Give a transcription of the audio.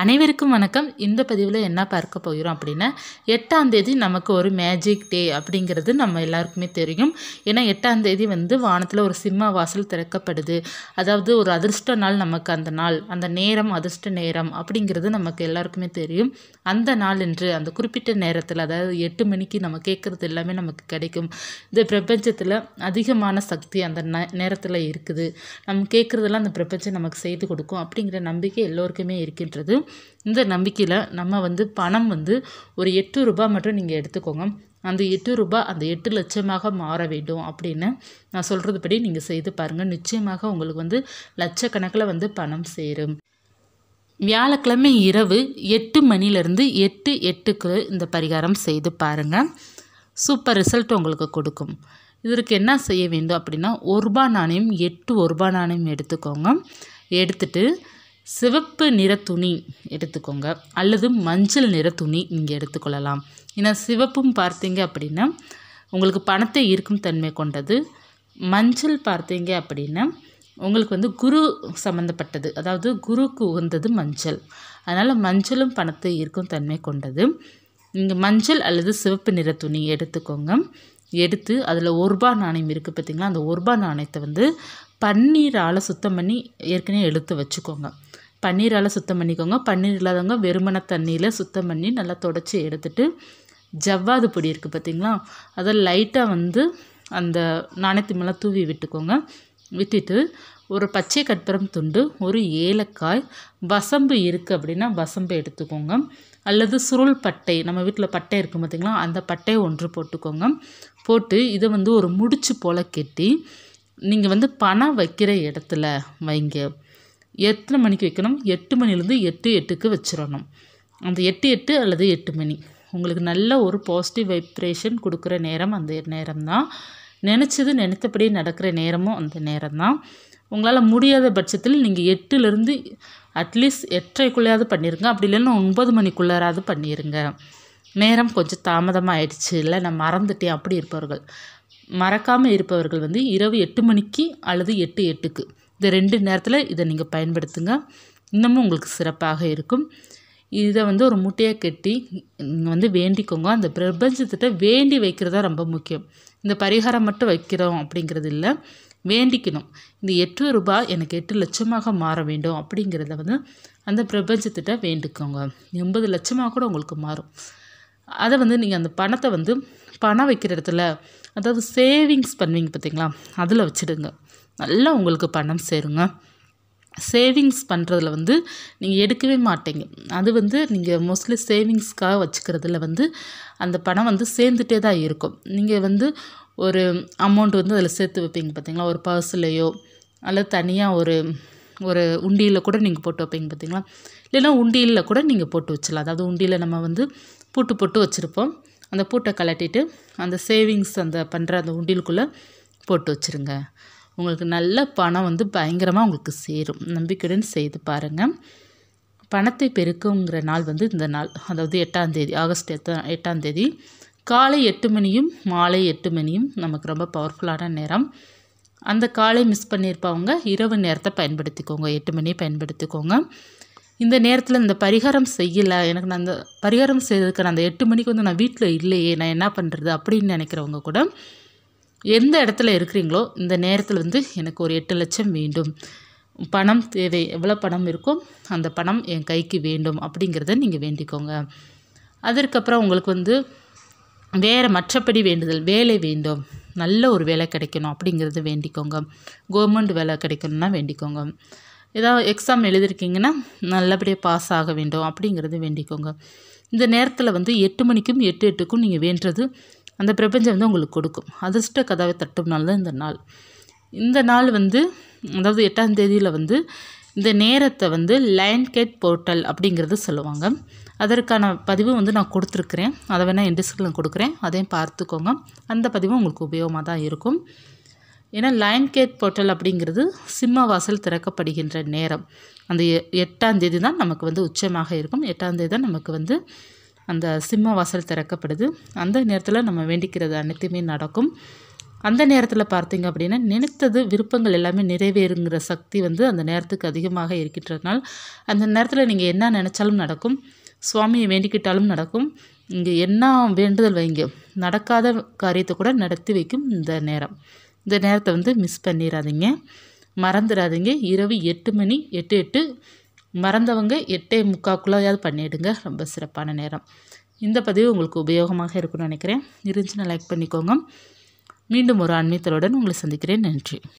அனைவருக்கும் வணக்கம் இந்த பதிவில் என்ன பார்க்க போகிறோம் அப்படின்னா எட்டாம் தேதி நமக்கு ஒரு மேஜிக் டே அப்படிங்கிறது நம்ம எல்லாருக்குமே தெரியும் ஏன்னா எட்டாம் தேதி வந்து வானத்தில் ஒரு சிம்ம வாசல் திறக்கப்படுது அதாவது ஒரு அதிர்ஷ்ட நாள் நமக்கு அந்த நாள் அந்த நேரம் அதிர்ஷ்ட நேரம் அப்படிங்கிறது நமக்கு எல்லாருக்குமே தெரியும் அந்த நாள் என்று அந்த குறிப்பிட்ட நேரத்தில் அதாவது எட்டு மணிக்கு நம்ம கேட்குறது எல்லாமே நமக்கு கிடைக்கும் இந்த பிரபஞ்சத்தில் அதிகமான சக்தி அந்த நேரத்தில் இருக்குது நம்ம கேட்குறதெல்லாம் அந்த பிரபஞ்சம் நமக்கு செய்து கொடுக்கும் அப்படிங்கிற நம்பிக்கை எல்லோருக்குமே இருக்கின்றது இந்த நம்பிக்கையில் நம்ம வந்து பணம் வந்து ஒரு எட்டு ரூபாய் மட்டும் நீங்கள் எடுத்துக்கோங்க அந்த எட்டு ரூபாய் அந்த எட்டு லட்சமாக மாற வேண்டும் அப்படின்னு நான் சொல்கிறதுபடி நீங்கள் செய்து பாருங்கள் நிச்சயமாக உங்களுக்கு வந்து லட்சக்கணக்கில் வந்து பணம் சேரும் வியாழக்கிழமை இரவு எட்டு மணிலேருந்து எட்டு எட்டுக்கு இந்த பரிகாரம் செய்து பாருங்கள் சூப்பர் ரிசல்ட் உங்களுக்கு கொடுக்கும் இதற்கு என்ன செய்ய வேண்டும் அப்படின்னா ஒரு ரூபா நாணயம் எட்டு ஒரு ரூபா நாணயம் எடுத்துக்கோங்க எடுத்துட்டு சிவப்பு நிற துணி எடுத்துக்கோங்க அல்லது மஞ்சள் நிற துணி நீங்கள் எடுத்துக்கொள்ளலாம் ஏன்னா சிவப்பும் பார்த்தீங்க அப்படின்னா உங்களுக்கு பணத்தை ஈர்க்கும் தன்மை கொண்டது மஞ்சள் பார்த்தீங்க அப்படின்னா உங்களுக்கு வந்து குரு சம்மந்தப்பட்டது அதாவது குருக்கு உகந்தது மஞ்சள் அதனால் மஞ்சளும் பணத்தை ஈர்க்கும் தன்மை கொண்டது நீங்கள் மஞ்சள் அல்லது சிவப்பு நிற துணி எடுத்துக்கோங்க எடுத்து அதில் ஒருபா நாணயம் இருக்குது பார்த்திங்கன்னா அந்த ஒருபா நாணயத்தை வந்து பன்னீரால் சுத்தம் பண்ணி ஏற்கனவே எடுத்து வச்சுக்கோங்க பன்னீரால் சுத்தம் பண்ணிக்கோங்க பன்னீர் இல்லாதவங்க வெறுமன தண்ணியில் சுத்தம் பண்ணி நல்லா தொடச்சி எடுத்துட்டு ஜவ்வாது பொடி இருக்குது பார்த்திங்களா அதை லைட்டாக வந்து அந்த நாணயத்து மேலே தூவி விட்டுக்கோங்க விட்டுட்டு ஒரு பச்சை கற்பரம் துண்டு ஒரு ஏலக்காய் வசம்பு இருக்குது அப்படின்னா வசம்பு எடுத்துக்கோங்க அல்லது சுருள் பட்டை நம்ம வீட்டில் பட்டை இருக்கும் பார்த்திங்களா அந்த பட்டையை ஒன்று போட்டுக்கோங்க போட்டு இதை வந்து ஒரு முடிச்சு போல் கெட்டி நீங்கள் வந்து பணம் வைக்கிற இடத்துல வைங்க எத்தனை மணிக்கு வைக்கணும் எட்டு மணிலேருந்து எட்டு எட்டுக்கு வச்சிடணும் அந்த எட்டு எட்டு அல்லது எட்டு மணி உங்களுக்கு நல்ல ஒரு பாசிட்டிவ் வைப்ரேஷன் கொடுக்குற நேரம் அந்த நேரம் தான் நினச்சது நினைத்தபடியே நடக்கிற நேரமும் அந்த நேரம் தான் உங்களால் முடியாத பட்சத்தில் நீங்கள் எட்டுலேருந்து அட்லீஸ்ட் எட்டரைக்குள்ளேயாவது பண்ணிடுங்க அப்படி இல்லைன்னா ஒன்பது மணிக்குள்ளாராவது பண்ணிடுங்க நேரம் கொஞ்சம் தாமதமாக ஆயிடுச்சு இல்லை நான் மறந்துட்டேன் அப்படி இருப்பவர்கள் மறக்காமல் இருப்பவர்கள் வந்து இரவு எட்டு மணிக்கு அல்லது எட்டு எட்டுக்கு இந்த ரெண்டு நேரத்தில் இதை நீங்கள் பயன்படுத்துங்க இன்னமும் உங்களுக்கு சிறப்பாக இருக்கும் இதை வந்து ஒரு முட்டையாக கட்டி வந்து வேண்டிக்கோங்க அந்த பிரபஞ்சத்திட்ட வேண்டி வைக்கிறது தான் ரொம்ப முக்கியம் இந்த பரிகாரம் மட்டும் வைக்கிறோம் அப்படிங்கிறது இல்லை வேண்டிக்கணும் இந்த எட்டு ரூபாய் எனக்கு எட்டு லட்சமாக மாற வேண்டும் அப்படிங்கிறத வந்து அந்த பிரபஞ்சத்திட்ட வேண்டிக்கோங்க எண்பது லட்சமாக கூட உங்களுக்கு மாறும் அதை வந்து நீங்கள் அந்த பணத்தை வந்து பணம் வைக்கிற இடத்துல அதாவது சேவிங்ஸ் பண்ணுவீங்க பார்த்தீங்களா அதில் வச்சுடுங்க நல்லா உங்களுக்கு பணம் சேருங்க சேவிங்ஸ் பண்ணுறதுல வந்து நீங்கள் எடுக்கவே மாட்டீங்க அது வந்து நீங்கள் மோஸ்ட்லி சேவிங்ஸ்க்காக வச்சுக்கிறதுல வந்து அந்த பணம் வந்து சேர்ந்துட்டே தான் இருக்கும் நீங்கள் வந்து ஒரு அமௌண்ட் வந்து அதில் சேர்த்து வைப்பீங்க பார்த்தீங்களா ஒரு பர்ஸ்லேயோ அல்லது தனியாக ஒரு ஒரு உண்டியில் கூட நீங்கள் போட்டு வைப்பீங்க பார்த்தீங்களா இல்லைன்னா உண்டியில் கூட நீங்கள் போட்டு வச்சலாம் அதாவது உண்டியில் நம்ம வந்து பூட்டு போட்டு வச்சுருப்போம் அந்த பூட்டை கலட்டிட்டு அந்த சேவிங்ஸ் அந்த பண்ணுற அந்த உண்டியலுக்குள்ளே போட்டு வச்சுருங்க உங்களுக்கு நல்ல பணம் வந்து பயங்கரமாக உங்களுக்கு சேரும் நம்பிக்கையுடன் செய்து பாருங்கள் பணத்தை பெருக்குங்கிற நாள் வந்து இந்த நாள் அதாவது எட்டாந்தேதி ஆகஸ்ட் எட்டாம் எட்டாந்தேதி காலை எட்டு மணியும் மாலை எட்டு மணியும் நமக்கு ரொம்ப பவர்ஃபுல்லான நேரம் அந்த காலை மிஸ் பண்ணியிருப்பவங்க இரவு நேரத்தை பயன்படுத்திக்கோங்க எட்டு மணியை பயன்படுத்திக்கோங்க இந்த நேரத்தில் இந்த பரிகாரம் செய்யலை எனக்கு நான் அந்த பரிகாரம் செய்யறதுக்கு நான் அந்த எட்டு மணிக்கு வந்து நான் வீட்டில் இல்லையே நான் என்ன பண்ணுறது அப்படின்னு நினைக்கிறவங்க கூட எந்த இடத்துல இருக்கிறீங்களோ இந்த நேரத்தில் வந்து எனக்கு ஒரு எட்டு லட்சம் வேண்டும் பணம் தேவை எவ்வளோ பணம் இருக்கோ அந்த பணம் என் கைக்கு வேண்டும் அப்படிங்கிறத நீங்கள் வேண்டிக்கோங்க அதற்கப்புறம் உங்களுக்கு வந்து வேறு மற்றபடி வேண்டுதல் வேலை வேண்டும் நல்ல ஒரு வேலை கிடைக்கணும் அப்படிங்கிறது வேண்டிக்கோங்க கவர்மெண்ட் வேலை கிடைக்கணும்னா வேண்டிக்கோங்க ஏதாவது எக்ஸாம் எழுதியிருக்கீங்கன்னா நல்லபடியாக பாஸ் ஆக வேண்டும் அப்படிங்கிறது வேண்டிக்கோங்க இந்த நேரத்தில் வந்து எட்டு மணிக்கும் எட்டு எட்டுக்கும் நீங்கள் வேண்டுறது அந்த பிரபஞ்சம் வந்து உங்களுக்கு கொடுக்கும் அதிர்ஷ்ட கதாவை தட்டும் நாள் தான் இந்த நாள் இந்த நாள் வந்து அதாவது எட்டாம் தேதியில் வந்து இந்த நேரத்தை வந்து லைன்கேட் போர்ட்டல் அப்படிங்கிறது சொல்லுவாங்க அதற்கான பதிவு வந்து நான் கொடுத்துருக்குறேன் அதை வேணால் என் டிஸ்கில் கொடுக்குறேன் அதையும் பார்த்துக்கோங்க அந்த பதிவும் உங்களுக்கு உபயோகமாக தான் இருக்கும் ஏன்னா லைன் கேட் போர்ட்டல் அப்படிங்கிறது சிம்ம வாசல் திறக்கப்படுகின்ற நேரம் அந்த எட்டாம் தேதி தான் நமக்கு வந்து உச்சமாக இருக்கும் எட்டாம் தேதி தான் நமக்கு வந்து அந்த சிம்ம வாசல் திறக்கப்படுது அந்த நேரத்தில் நம்ம வேண்டிக்கிறது அனைத்துமே நடக்கும் அந்த நேரத்தில் பார்த்தீங்க அப்படின்னா நினைத்தது விருப்பங்கள் எல்லாமே நிறைவேறுங்கிற சக்தி வந்து அந்த நேரத்துக்கு அதிகமாக இருக்கின்றதுனால் அந்த நேரத்தில் நீங்கள் என்ன நினச்சாலும் நடக்கும் சுவாமியை வேண்டிக்கிட்டாலும் நடக்கும் இங்கே என்ன வேண்டுதல் வைங்க நடக்காத காரியத்தை கூட நடத்தி வைக்கும் இந்த நேரம் இந்த நேரத்தை வந்து மிஸ் பண்ணிடாதீங்க மறந்துடாதீங்க இரவு எட்டு மணி எட்டு எட்டு மறந்தவங்க எட்டே முக்காக்குள்ளையாவது பண்ணிவிடுங்க ரொம்ப சிறப்பான நேரம் இந்த பதிவு உங்களுக்கு உபயோகமாக இருக்கும்னு நினைக்கிறேன் இருந்துச்சுன்னா லைக் பண்ணிக்கோங்க மீண்டும் ஒரு ஆன்மீகத்தலுடன் உங்களை சந்திக்கிறேன் நன்றி